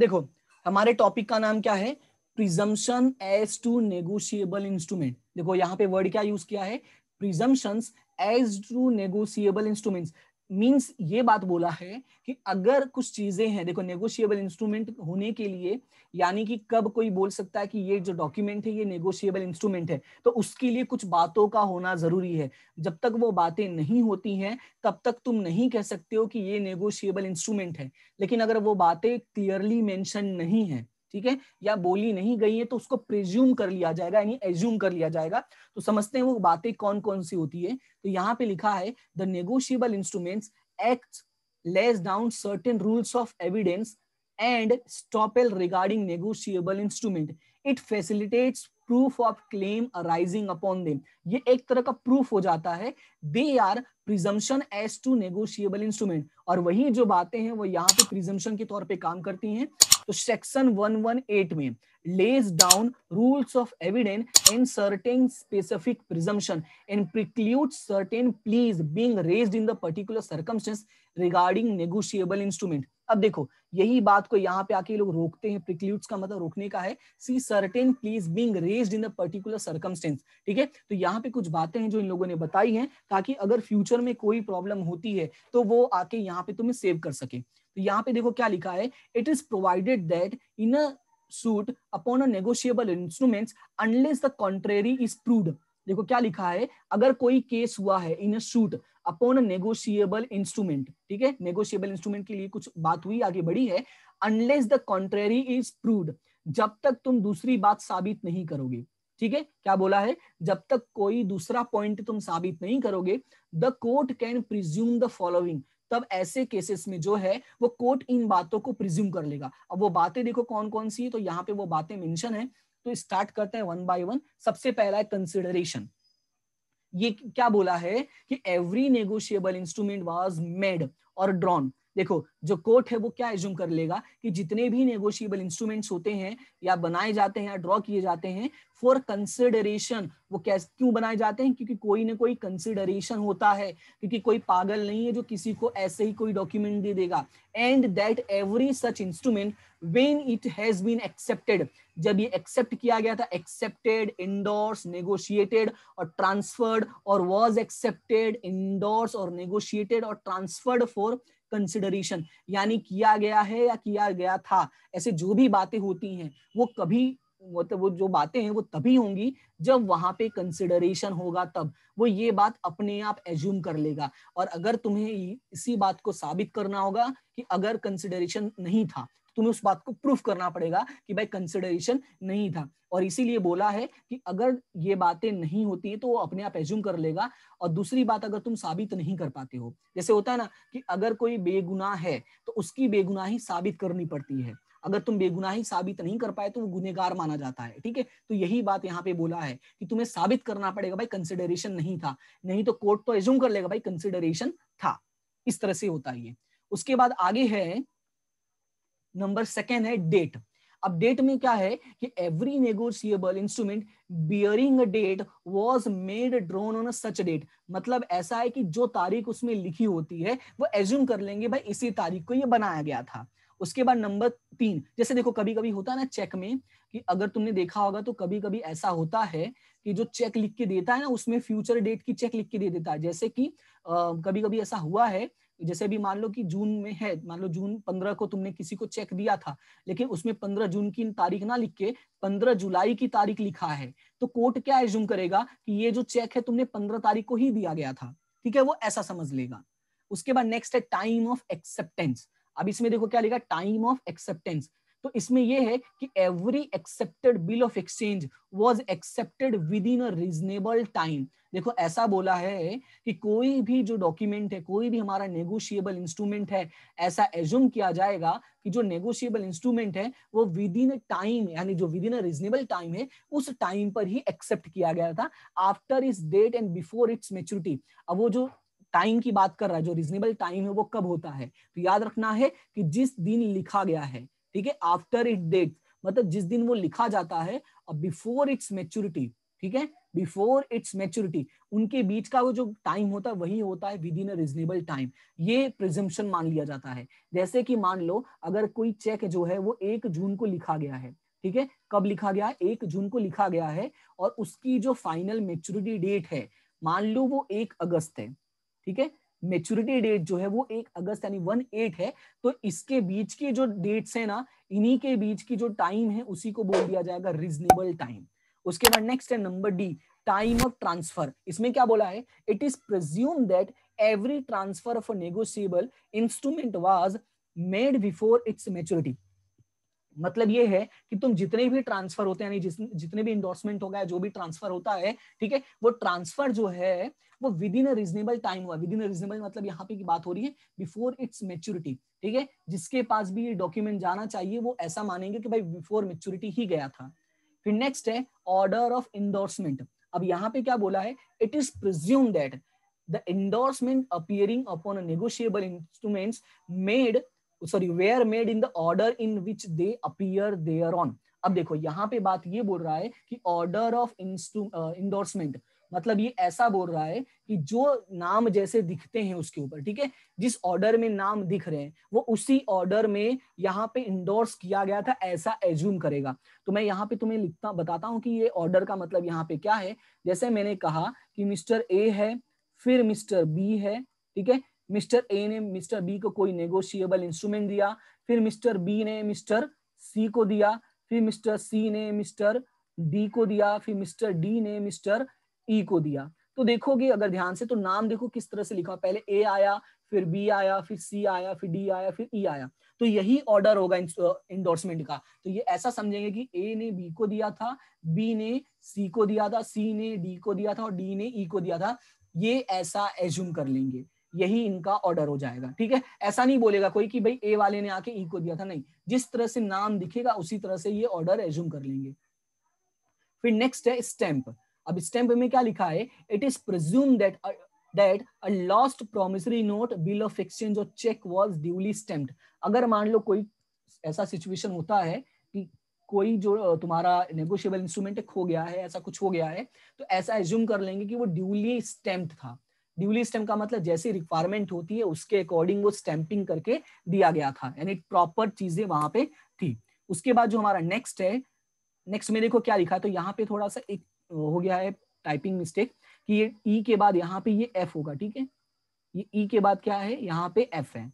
देखो हमारे टॉपिक का नाम क्या है presumption as to negotiable instrument देखो यहाँ पे वर्ड क्या यूज किया है presumption as to negotiable instrument means ये बात बोला है कि अगर कुछ चीजें हैं देखो नेगोशिएबल इंस्ट्रूमेंट होने के लिए यानी कि कब कोई बोल सकता है कि ये जो डॉक्यूमेंट है ये नेगोशिएबल इंस्ट्रूमेंट है तो उसके लिए कुछ बातों का होना जरूरी है जब तक वो बातें नहीं होती हैं तब तक तुम नहीं कह सकते हो कि ये नेगोशिएबल इंस्ट्रूमेंट है लेकिन अगर वो बातें क्लियरली मैंशन नहीं है ठीक है या बोली नहीं गई है तो उसको प्रिज्यूम कर लिया जाएगा यानी एज्यूम कर लिया जाएगा तो समझते हैं वो बातें कौन कौन सी होती है तो यहाँ पे लिखा है the negotiable instrument act lays down certain rules of evidence and estoppel regarding negotiable instrument it facilitates proof of claim arising upon them ये एक तरह का प्रूफ हो जाता है they are presumption as to negotiable instrument और वही जो बातें हैं वो यहाँ पे प्रिजम्पन के तौर पे काम करती हैं तो सेक्शन 118 में lays down rules of evidence in certain specific presumption and precludes certain pleas being raised in the particular circumstance regarding negotiable instrument अब देखो यही बात को यहाँ पे आके लोग रोकते हैं प्रिक्लूड्स का मतलब रोकने का है see certain pleas being raised in the particular circumstance ठीक है तो यहाँ पे कुछ बातें हैं जो इन लोगों ने बताई हैं ताकि अगर फ्यूचर में कोई प्रॉब्लम होती है तो वो आके यहाँ पे तुम्हें सेव कर सके तो यहाँ पे देखो क्या लिखा है it is provided that in suit upon a negotiable instruments unless the contrary is proved देखो क्या लिखा है अगर कोई केस हुआ है in a suit upon a negotiable instrument ठीक है नेगोशियबल इंस्ट्रूमेंट के लिए कुछ बात हुई आगे बढ़ी है unless the contrary is proved जब तक तुम दूसरी बात साबित नहीं करोगे ठीक है क्या बोला है जब तक कोई दूसरा पॉइंट तुम साबित नहीं करोगे the court can presume the following तब ऐसे केसेस में जो है वो कोर्ट इन बातों को प्रिज्यूम कर लेगा अब वो बातें देखो कौन कौन सी है तो यहाँ पे वो बातें मेंशन है तो स्टार्ट करते हैं वन बाय वन सबसे पहला है कंसिडरेशन ये क्या बोला है कि every negotiable instrument was made और ड्रॉन देखो जो कोर्ट है वो क्या एज्यूम कर लेगा कि जितने भी नेगोशिएबल इंस्ट्रूमेंट्स होते हैं या बनाए जाते हैं या ड्रॉ किए जाते हैं फॉर कंसिडरेशन वो कैसे क्यों बनाए जाते हैं क्योंकि कोई ना कोई कंसिडरेशन होता है क्योंकि कोई पागल नहीं है जो किसी को ऐसे ही कोई डॉक्यूमेंट दे देगा and that every such instrument when it has been accepted जब ये एक्सेप्ट किया गया था एक्सेप्टेड इंडोर्स नेगोशिएटेड और ट्रांसफर्ड और वॉज एक्सेप्टेड इंडोर्स और नेगोशिएटेड और ट्रांसफर्ड फॉर कंसिडरेशन यानी किया गया है या किया गया था ऐसे जो भी बातें होती हैं वो कभी मतलब वो जो बातें हैं वो तभी होंगी जब वहां पे कंसिडरेशन होगा तब वो ये बात अपने आप एज्यूम कर लेगा और अगर तुम्हें इसी बात को साबित करना होगा कि अगर कंसिडरेशन नहीं था तुम्हें उस बात को प्रूफ करना पड़ेगा कि भाई कंसिडरेशन नहीं था और इसीलिए बोला है कि अगर ये बातें नहीं होती है तो वो अपने आप एज्यूम कर लेगा और दूसरी बात अगर तुम साबित नहीं कर पाते हो जैसे होता है ना कि अगर कोई बेगुनाह है तो उसकी बेगुनाही साबित करनी पड़ती है अगर तुम बेगुनाही साबित नहीं कर पाए तो वो गुनेगार माना जाता है ठीक है तो यही बात यहाँ पे बोला है कि तुम्हें साबित करना पड़ेगा भाई कंसिडरेशन नहीं था नहीं तो कोर्ट तो एज्यूम कर लेगा भाई कंसिडरेशन था इस तरह से होता है उसके बाद आगे है नंबर सेकेंड है डेट अब डेट में क्या है कि every negotiable instrument bearing date was made drawn on such date मतलब ऐसा है कि जो तारीख उसमें लिखी होती है वो एज्यूम कर लेंगे भाई इसी तारीख को ये बनाया गया था उसके बाद नंबर तीन जैसे देखो कभी कभी होता है ना चेक में कि अगर तुमने देखा होगा तो कभी कभी ऐसा होता है कि जो चेक लिख के देता है ना उसमें फ्यूचर डेट की चेक लिख के दे देता है जैसे कि आ, कभी कभी ऐसा हुआ है जैसे अभी मान लो कि जून में है मान लो जून पंद्रह को तुमने किसी को चेक दिया था लेकिन उसमें पंद्रह जून की तारीख ना लिख के पंद्रह जुलाई की तारीख लिखा है तो कोर्ट क्या एज्यूम करेगा कि ये जो चेक है तुमने पंद्रह तारीख को ही दिया गया था ठीक है वो ऐसा समझ लेगा उसके बाद नेक्स्ट है टाइम ऑफ एक्सेप्टेंस अब इसमें देखो क्या लिखा टाइम ऑफ एक्सेप्टेंस तो इसमें यह है कि every accepted bill of exchange was accepted within a reasonable time देखो ऐसा बोला है कि कोई भी जो डॉक्यूमेंट है कोई भी हमारा नेगोशिएबल इंस्ट्रूमेंट है ऐसा एज्यूम किया जाएगा कि जो नेगोशिएबल इंस्ट्रूमेंट है वो विद इन टाइम यानी जो विद इन रीजनेबल टाइम है उस टाइम पर ही एक्सेप्ट किया गया था आफ्टर इस date and before its maturity अब वो जो टाइम की बात कर रहा है जो रीजनेबल टाइम है वो कब होता है तो याद रखना है कि जिस दिन लिखा गया है ठीक है आफ्टर इट डेट मतलब जिस दिन वो लिखा जाता है और बिफोर इट्स मेच्योरिटी ठीक है बिफोर इट्स मेच्योरिटी उनके बीच का वो जो टाइम होता है वही होता है within a reasonable time ये प्रिजम्पन मान लिया जाता है जैसे कि मान लो अगर कोई चेक जो है वो एक जून को लिखा गया है ठीक है कब लिखा गया है एक जून को लिखा गया है और उसकी जो फाइनल मेच्योरिटी डेट है मान लो वो एक अगस्त है ठीक है मेच्योरिटी डेट जो है वो एक अगस्त यानी वन एट है तो इसके बीच के जो डेट्स है ना इन्हीं के बीच की जो टाइम है उसी को बोल दिया जाएगा रिजनेबल टाइम उसके बाद नेक्स्ट है number D time of transfer इसमें क्या बोला है it is presume that every transfer of negotiable instrument was made before its maturity मतलब ये है कि तुम जितने भी ट्रांसफर होते हैं जिस, जितने भी इंडोर्समेंट होगा जो भी ट्रांसफर होता है ठीक है वो ट्रांसफर जो है वो विद इन रीजनेबल टाइम हुआ विद इन रीजनेबल मतलब यहाँ पे की बात हो रही है बिफोर इट्स मेच्योरिटी ठीक है जिसके पास भी ये डॉक्यूमेंट जाना चाहिए वो ऐसा मानेंगे कि भाई बिफोर मेच्योरिटी ही गया था फिर नेक्स्ट है ऑर्डर ऑफ इंडोर्समेंट अब यहाँ पे क्या बोला है it is presume that the endorsement appearing upon a negotiable instruments made sorry were made in the order in which they appear thereon अब देखो यहाँ पे बात ये बोल रहा है कि ऑर्डर ऑफ इंडोर्समेंट मतलब ये ऐसा बोल रहा है कि जो नाम जैसे दिखते हैं उसके ऊपर ठीक है जिस ऑर्डर में नाम दिख रहे हैं वो उसी ऑर्डर में यहाँ पे इंडोर्स किया गया था ऐसा एज्यूम करेगा तो मैं यहाँ पे तुम्हें लिखता बताता हूँ कि ये ऑर्डर का मतलब यहाँ पे क्या है जैसे मैंने कहा कि मिस्टर ए है फिर मिस्टर बी है ठीक है मिस्टर ए ने मिस्टर बी को कोई नेगोशिएबल इंस्ट्रूमेंट दिया फिर मिस्टर बी ने मिस्टर सी को दिया फिर मिस्टर सी ने मिस्टर डी को दिया फिर मिस्टर डी ने मिस्टर ई e को दिया तो देखोगे अगर ध्यान से तो नाम देखो किस तरह से लिखा पहले ए आया फिर बी आया फिर सी आया फिर डी आया फिर ई e आया तो यही ऑर्डर होगा इंडोर्समेंट का तो ये ऐसा समझेंगे कि ए ने बी को दिया था बी ने सी को दिया था सी ने डी को दिया था और डी ने ई e को दिया था ये ऐसा एज्यूम कर लेंगे यही इनका ऑर्डर हो जाएगा ठीक है ऐसा नहीं बोलेगा कोई कि भाई ए वाले ने आके ई e को दिया था नहीं जिस तरह से नाम दिखेगा उसी तरह से ये ऑर्डर एज्यूम कर लेंगे फिर नेक्स्ट है स्टैंप अब स्टैंप में क्या लिखा है it is presume that that a lost promissory note bill of exchange और चेक वाज ड्यूली स्टैम्प्ड अगर मान लो कोई ऐसा सिचुएशन होता है कि कोई जो तुम्हारा नेगोशियबल इंस्ट्रूमेंट खो गया है ऐसा कुछ हो गया है तो ऐसा एज्यूम कर लेंगे कि वो ड्यूली स्टैम्प था ड्यूली स्टैम्प का मतलब जैसी रिक्वायरमेंट होती है उसके अकॉर्डिंग वो स्टैंपिंग करके दिया गया था यानी प्रॉपर चीजें वहां पे थी उसके बाद जो हमारा नेक्स्ट है नेक्स्ट में देखो क्या लिखा तो यहाँ पे थोड़ा सा एक हो गया है टाइपिंग मिस्टेक कि ये ई e के बाद यहाँ पे ये एफ होगा ठीक है ये ई e के बाद क्या है यहाँ पे एफ है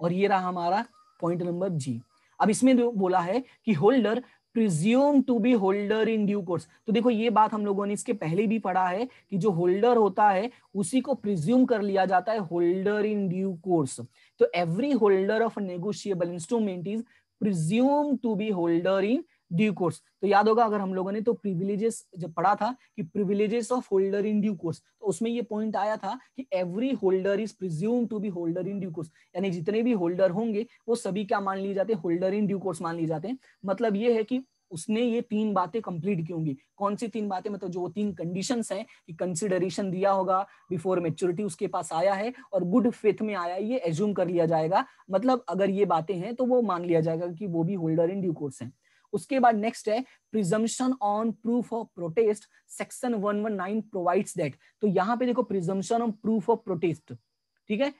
और ये रहा हमारा पॉइंट नंबर जी अब इसमें जो बोला है कि holder presume to be holder in due course तो देखो ये बात हम लोगों ने इसके पहले भी पढ़ा है कि जो होल्डर होता है उसी को प्रिज्यूम कर लिया जाता है होल्डर इन ड्यू कोर्स तो every holder of negotiable instrument is presume to be holder in due course तो याद होगा अगर हम लोगों ने तो प्रिविलेजेस जब पढ़ा था कि privileges of holder in due course तो उसमें ये पॉइंट आया था कि every holder is presume to be holder in due course यानी जितने भी होल्डर होंगे वो सभी क्या मान लिए जाते हैं होल्डर इन ड्यू कोर्स मान लिए जाते हैं मतलब ये है कि उसने ये तीन बातें कंप्लीट की होंगी कौन सी तीन बातें मतलब जो तीन कंडीशन है कि कंसिडरेशन दिया होगा बिफोर मेच्योरिटी उसके पास आया है और गुड फेथ में आया ये एज्यूम कर लिया जाएगा मतलब अगर ये बातें हैं तो वो मान लिया जाएगा कि वो भी होल्डर इन ड्यू कोर्स है उसके बाद नेक्स्ट है presumption on proof of protest section one one nine provide that तो यहाँ पे देखो presumption on proof of protest ठीक है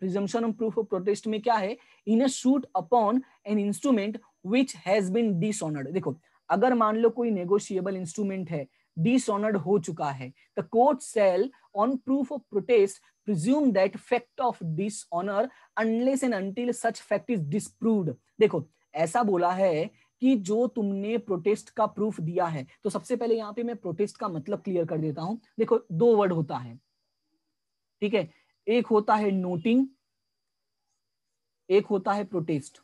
presumption on proof of protest में क्या है in a suit upon an instrument which has been dishonoured देखो अगर मान लो कोई नेगोशिएबल इंस्ट्रूमेंट है डिसऑनर्ड हो चुका है the court shall on proof of protest presume that fact of dishonour unless and until such fact is disproved देखो ऐसा बोला है कि जो तुमने प्रोटेस्ट का प्रूफ दिया है तो सबसे पहले यहाँ पे मैं प्रोटेस्ट का मतलब क्लियर कर देता हूं देखो दो वर्ड होता है ठीक है एक होता है नोटिंग एक होता है प्रोटेस्ट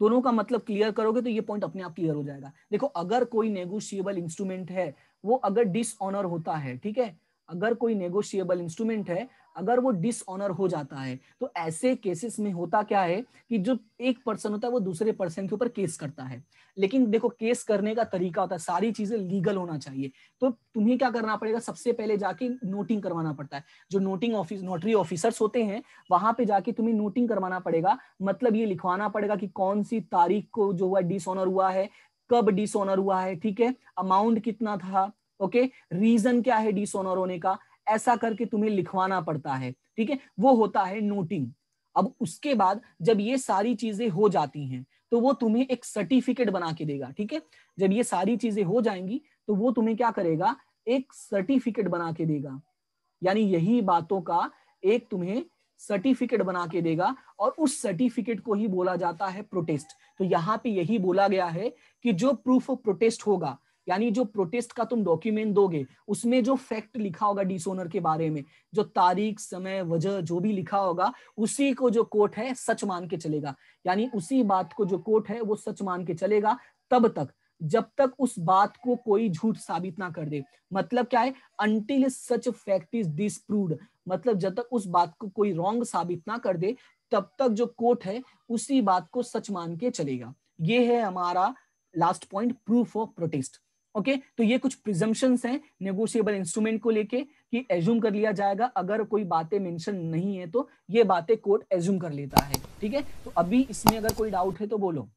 दोनों का मतलब क्लियर करोगे तो ये पॉइंट अपने आप क्लियर हो जाएगा देखो अगर कोई नेगोशिएबल इंस्ट्रूमेंट है वो अगर डिसऑनर होता है ठीक है अगर कोई नेगोशिएबल इंस्ट्रूमेंट है अगर वो डिसऑनर हो जाता है तो ऐसे केसेस में होता क्या है कि जो एक पर्सन होता है वो दूसरे पर्सन के ऊपर केस करता है लेकिन देखो केस करने का तरीका होता है सारी चीजें लीगल होना चाहिए तो तुम्हें क्या करना पड़ेगा सबसे पहले जाके नोटिंग करवाना पड़ता है जो नोटिंग ऑफिस नोटरी ऑफिसर्स होते हैं वहां पे जाके तुम्हें नोटिंग करवाना पड़ेगा मतलब ये लिखवाना पड़ेगा कि कौन सी तारीख को जो हुआ डिसऑनर हुआ है कब डिसऑनर हुआ है ठीक है अमाउंट कितना था ओके रीजन क्या है डिसोनर होने का ऐसा करके तुम्हें लिखवाना पड़ता है ठीक है वो होता है नोटिंग अब उसके बाद जब ये सारी चीजें हो जाती हैं तो वो तुम्हें एक सर्टिफिकेट बना के देगा ठीक है जब ये सारी चीजें हो जाएंगी तो वो तुम्हें क्या करेगा एक सर्टिफिकेट बना के देगा यानी यही बातों का एक तुम्हें सर्टिफिकेट बना के देगा और उस सर्टिफिकेट को ही बोला जाता है प्रोटेस्ट तो यहाँ पे यही बोला गया है कि जो प्रूफ ऑफ प्रोटेस्ट होगा यानी जो प्रोटेस्ट का तुम डॉक्यूमेंट दोगे उसमें जो फैक्ट लिखा होगा डिसोनर के बारे में जो तारीख समय वजह जो भी लिखा होगा उसी को जो कोर्ट है सच मान के चलेगा यानी उसी बात को जो कोर्ट है वो सच मान के चलेगा तब तक जब तक उस बात को कोई झूठ साबित ना कर दे मतलब क्या है until such fact is prove मतलब जब तक उस बात को कोई रॉन्ग साबित ना कर दे तब तक जो कोर्ट है उसी बात को सच मान के चलेगा ये है हमारा last point proof of protest okay okay? तो ये कुछ प्रिजम्पन्स हैं नेगोशिएबल इंस्ट्रूमेंट को लेके कि एज्यूम कर लिया जाएगा अगर कोई बातें मेंशन नहीं है तो ये बातें कोर्ट एज्यूम कर लेता है ठीक है तो अभी इसमें अगर कोई डाउट है तो बोलो